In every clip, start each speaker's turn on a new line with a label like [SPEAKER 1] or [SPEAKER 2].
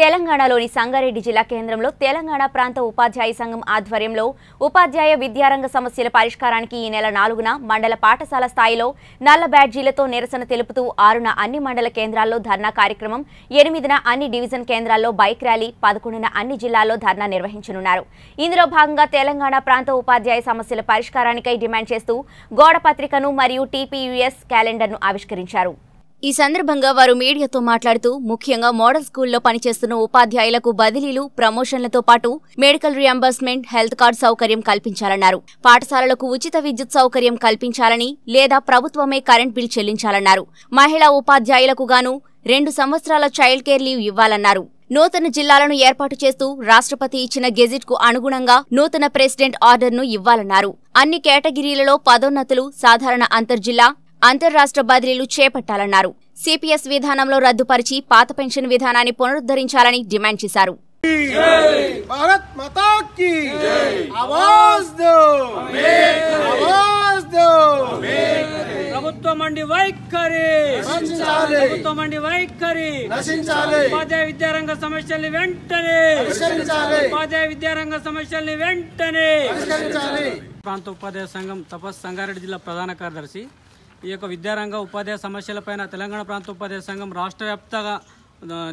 [SPEAKER 1] తెలంగాణలోని సంగారెడ్డి జిల్లా కేంద్రంలో తెలంగాణ ప్రాంత ఉపాధ్యాయ సంఘం ఆధ్వర్యంలో ఉపాధ్యాయ విద్యారంగ సమస్యల పరిష్కారానికి ఈ నెల నాలుగున మండల పాఠశాల స్థాయిలో నల్ల బ్యాడ్జీలతో నిరసన తెలుపుతూ ఆరున అన్ని మండల కేంద్రాల్లో ధర్నా కార్యక్రమం ఎనిమిదిన అన్ని డివిజన్ కేంద్రాల్లో బైక్ ర్యాలీ పదకొండున అన్ని జిల్లాల్లో ధర్నా నిర్వహించనున్నారు ఇందులో భాగంగా తెలంగాణ ప్రాంత ఉపాధ్యాయ సమస్యల పరిష్కారానికై డిమాండ్ చేస్తూ గోడ పత్రికను మరియు టీపీయుఎస్ క్యాలెండర్ను ఆవిష్కరించారు ఈ సందర్భంగా వారు మీడియాతో మాట్లాడుతూ ముఖ్యంగా మోడల్ స్కూల్లో పనిచేస్తున్న ఉపాధ్యాయులకు బదిలీలు ప్రమోషన్లతో పాటు మెడికల్ రియంబర్స్మెంట్ హెల్త్ కార్డ్ సౌకర్యం కల్పించాలన్నారు పాఠశాలలకు ఉచిత విద్యుత్ సౌకర్యం కల్పించాలని లేదా ప్రభుత్వమే కరెంట్ బిల్ చెల్లించాలన్నారు మహిళా ఉపాధ్యాయులకు గాను రెండు సంవత్సరాల చైల్డ్ కేర్ లీవ్ ఇవ్వాలన్నారు నూతన జిల్లాలను ఏర్పాటు చేస్తూ రాష్ట్రపతి ఇచ్చిన గెజిట్కు అనుగుణంగా నూతన ప్రెసిడెంట్ ఆర్డర్ను ఇవ్వాలన్నారు అన్ని కేటగిరీలలో పదోన్నతులు సాధారణ అంతర్జిల్లా అంతర్రాష్ట్ర బదిలీలు చేపట్టాలన్నారు సిపిఎస్ విధానంలో రద్దుపరిచి పాత పెన్షన్ విధానాన్ని పునరుద్ధరించాలని డిమాండ్ చేశారు
[SPEAKER 2] ప్రభుత్వం ప్రభుత్వం విద్యారంగ సమస్యల్ని వెంటనే విద్యారంగ సమస్యల్ని వెంటనే ప్రాంత ఉపాధ్యాయ సంఘం తపస్ సంగారెడ్డి జిల్లా ప్రధాన కార్యదర్శి ఈ యొక్క విద్యారంగ ఉపాధ్యాయ సమస్యలపైన తెలంగాణ ప్రాంత ఉపాధ్యాయ సంఘం రాష్ట్ర వ్యాప్తంగా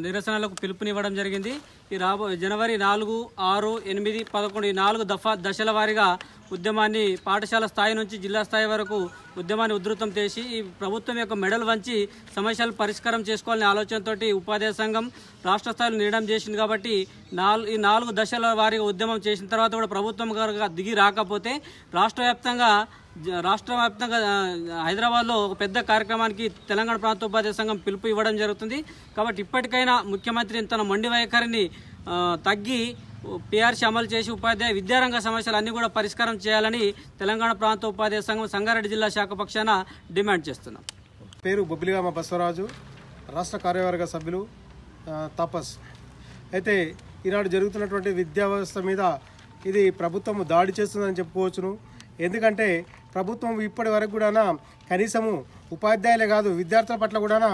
[SPEAKER 2] నిరసనలకు పిలుపునివ్వడం జరిగింది ఈ రాబో జనవరి నాలుగు ఆరు ఎనిమిది పదకొండు ఈ నాలుగు దఫా దశల వారీగా ఉద్యమాన్ని పాఠశాల స్థాయి నుంచి జిల్లా స్థాయి వరకు ఉద్యమాన్ని ఉధృతం చేసి ఈ ప్రభుత్వం యొక్క మెడల్ వంచి సమస్యలు పరిష్కారం చేసుకోవాలనే ఆలోచనతో ఉపాధ్యాయ సంఘం రాష్ట్ర స్థాయిలో నిర్ణయం చేసింది కాబట్టి నాలుగు ఈ నాలుగు దశల వారీగా ఉద్యమం చేసిన తర్వాత కూడా ప్రభుత్వం దిగి రాకపోతే రాష్ట్ర రాష్ట్ర వ్యాప్తంగా హైదరాబాద్లో ఒక పెద్ద కార్యక్రమానికి తెలంగాణ ప్రాంత ఉపాధ్యాయ సంఘం పిలుపు ఇవ్వడం జరుగుతుంది కాబట్టి ఇప్పటికైనా ముఖ్యమంత్రి తన మొండి వైఖరిని తగ్గి పీఆర్సీ అమలు చేసి ఉపాధ్యాయ విద్యారంగ సమస్యలు అన్నీ కూడా పరిష్కారం చేయాలని తెలంగాణ ప్రాంత ఉపాధ్యాయ సంఘం సంగారెడ్డి జిల్లా శాఖ పక్షాన డిమాండ్ చేస్తున్నాం
[SPEAKER 3] పేరు బొబ్బిలిగామ బసవరాజు రాష్ట్ర కార్యవర్గ సభ్యులు తపస్ అయితే ఈనాడు జరుగుతున్నటువంటి విద్యా వ్యవస్థ మీద ఇది ప్రభుత్వం దాడి చేస్తుందని చెప్పుకోవచ్చును ఎందుకంటే ప్రభుత్వం ఇప్పటి వరకు కూడా కనీసము ఉపాధ్యాయులే కాదు విద్యార్థుల పట్ల కూడా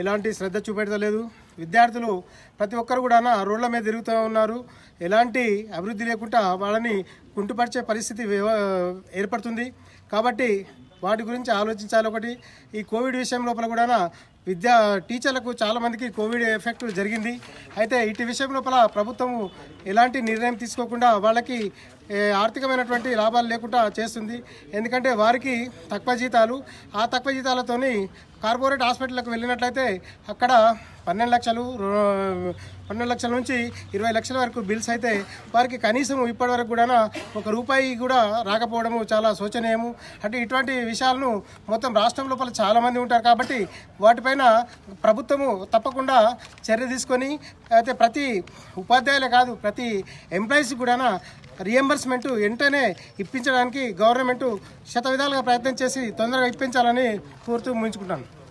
[SPEAKER 3] ఎలాంటి శ్రద్ధ చూపెట్టలేదు విద్యార్థులు ప్రతి ఒక్కరు కూడా రోడ్ల మీద తిరుగుతూ ఉన్నారు ఎలాంటి అభివృద్ధి లేకుండా వాళ్ళని కుంటుపరిచే పరిస్థితి ఏర్పడుతుంది కాబట్టి వాటి గురించి ఆలోచించాలి ఒకటి ఈ కోవిడ్ విషయం లోపల కూడా విద్యా టీచర్లకు చాలామందికి కోవిడ్ ఎఫెక్ట్ జరిగింది అయితే ఇటు విషయం లోపల ప్రభుత్వము ఎలాంటి నిర్ణయం తీసుకోకుండా వాళ్ళకి ఆర్థికమైనటువంటి లాభాలు లేకుండా చేస్తుంది ఎందుకంటే వారికి తక్కువ జీతాలు ఆ తక్కువ జీతాలతోని కార్పొరేట్ హాస్పిటల్కి వెళ్ళినట్లయితే అక్కడ పన్నెండు లక్షలు పన్నెండు లక్షల నుంచి ఇరవై లక్షల వరకు బిల్స్ అయితే వారికి కనీసం ఇప్పటి వరకు కూడా ఒక రూపాయి కూడా రాకపోవడము చాలా శోచనీయము అంటే ఇటువంటి విషయాలను మొత్తం రాష్ట్రం లోపల చాలామంది ఉంటారు కాబట్టి వాటిపైన ప్రభుత్వము తప్పకుండా చర్య తీసుకొని అయితే ప్రతి ఉపాధ్యాయులే కాదు ప్రతి ఎంప్లాయీస్ కూడా రియంబర్స్మెంట్ వెంటనే ఇప్పించడానికి గవర్నమెంట్ శత విధాలుగా ప్రయత్నం చేసి తొందరగా ఇప్పించాలని కోరుతూ ముంచుకుంటాను